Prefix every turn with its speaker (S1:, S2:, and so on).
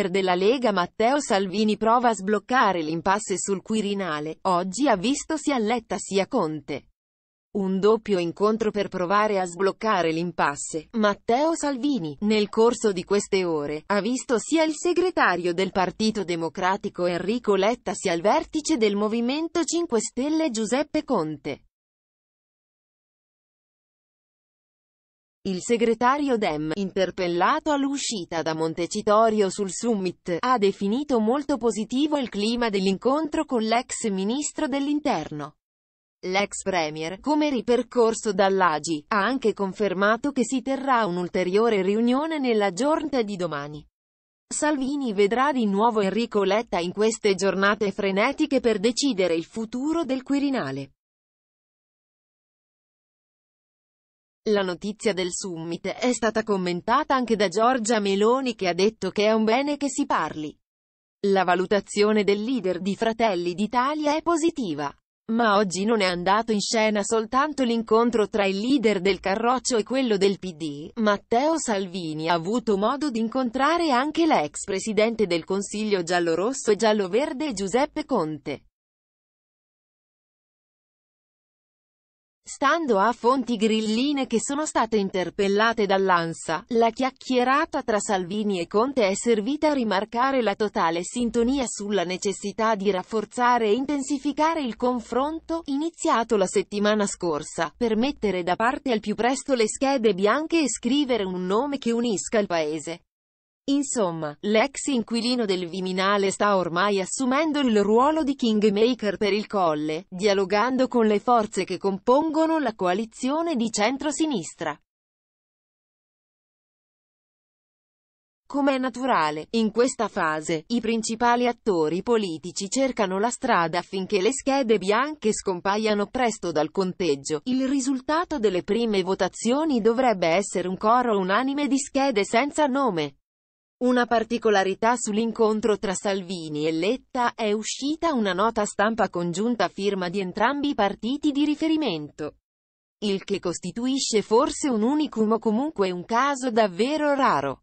S1: leader della Lega Matteo Salvini prova a sbloccare l'impasse sul Quirinale, oggi ha visto sia Letta sia Conte. Un doppio incontro per provare a sbloccare l'impasse. Matteo Salvini, nel corso di queste ore, ha visto sia il segretario del Partito Democratico Enrico Letta sia il vertice del Movimento 5 Stelle
S2: Giuseppe Conte.
S1: Il segretario Dem, interpellato all'uscita da Montecitorio sul summit, ha definito molto positivo il clima dell'incontro con l'ex ministro dell'interno. L'ex premier, come ripercorso dall'Agi, ha anche confermato che si terrà un'ulteriore riunione nella giornata di domani. Salvini vedrà di nuovo Enrico Letta in queste giornate frenetiche per decidere il futuro del
S2: Quirinale. La notizia del
S1: summit è stata commentata anche da Giorgia Meloni che ha detto che è un bene che si parli. La valutazione del leader di Fratelli d'Italia è positiva. Ma oggi non è andato in scena soltanto l'incontro tra il leader del Carroccio e quello del PD, Matteo Salvini ha avuto modo di incontrare anche l'ex presidente del Consiglio giallorosso e giallo-verde Giuseppe Conte. Stando a fonti grilline che sono state interpellate dall'ANSA, la chiacchierata tra Salvini e Conte è servita a rimarcare la totale sintonia sulla necessità di rafforzare e intensificare il confronto, iniziato la settimana scorsa, per mettere da parte al più presto le schede bianche e scrivere un nome che unisca il Paese. Insomma, l'ex inquilino del Viminale sta ormai assumendo il ruolo di kingmaker per il Colle, dialogando con le forze che compongono la coalizione di centro-sinistra.
S2: Come è naturale, in questa
S1: fase, i principali attori politici cercano la strada affinché le schede bianche scompaiano presto dal conteggio. Il risultato delle prime votazioni dovrebbe essere un coro unanime di schede senza nome. Una particolarità sull'incontro tra Salvini e Letta è uscita una nota stampa congiunta firma di entrambi i partiti di riferimento, il che costituisce forse un unicum
S2: o comunque un caso davvero raro.